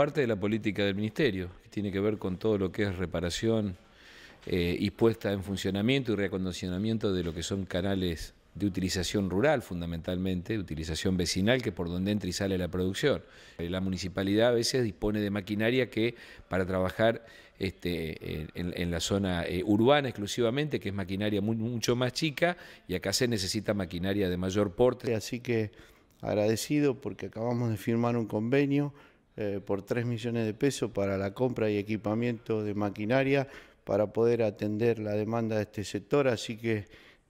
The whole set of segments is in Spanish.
parte de la política del Ministerio, que tiene que ver con todo lo que es reparación eh, y puesta en funcionamiento y reacondicionamiento de lo que son canales de utilización rural fundamentalmente, utilización vecinal, que por donde entra y sale la producción. Eh, la municipalidad a veces dispone de maquinaria que para trabajar este, en, la zona eh, urbana exclusivamente, que es maquinaria mucho más chica, y acá se necesita maquinaria de mayor porte. Así que agradecido porque acabamos de firmar un convenio eh, por 3 millones de pesos para la compra y equipamiento de maquinaria para poder atender la demanda de este sector. Así que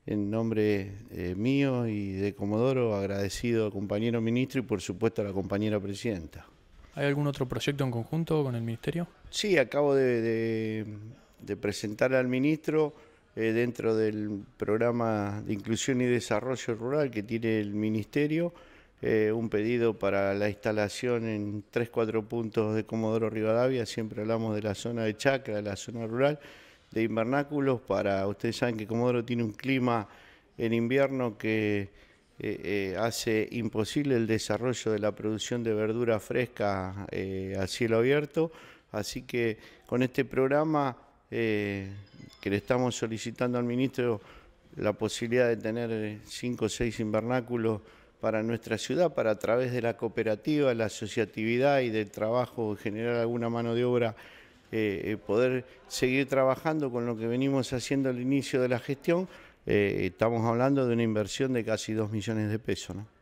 en nombre eh, mío y de Comodoro, agradecido al compañero ministro y por supuesto a la compañera presidenta. ¿Hay algún otro proyecto en conjunto con el ministerio? Sí, acabo de, de, presentar al ministro eh, dentro del programa de inclusión y desarrollo rural que tiene el ministerio. Eh, un pedido para la instalación en 3-4 puntos de Comodoro Rivadavia, siempre hablamos de la zona de Chacra, de la zona rural, de invernáculos, para, ustedes saben que Comodoro tiene un clima en invierno que eh, eh, hace imposible el desarrollo de la producción de verdura fresca a cielo abierto, así que con este programa que le estamos solicitando al ministro la posibilidad de tener 5 o 6 invernáculos, para nuestra ciudad, para a través de la cooperativa, la asociatividad y del trabajo, generar alguna mano de obra, eh, eh, poder seguir trabajando con lo que venimos haciendo al inicio de la gestión, eh, estamos hablando de una inversión de casi 2 millones de pesos. ¿no?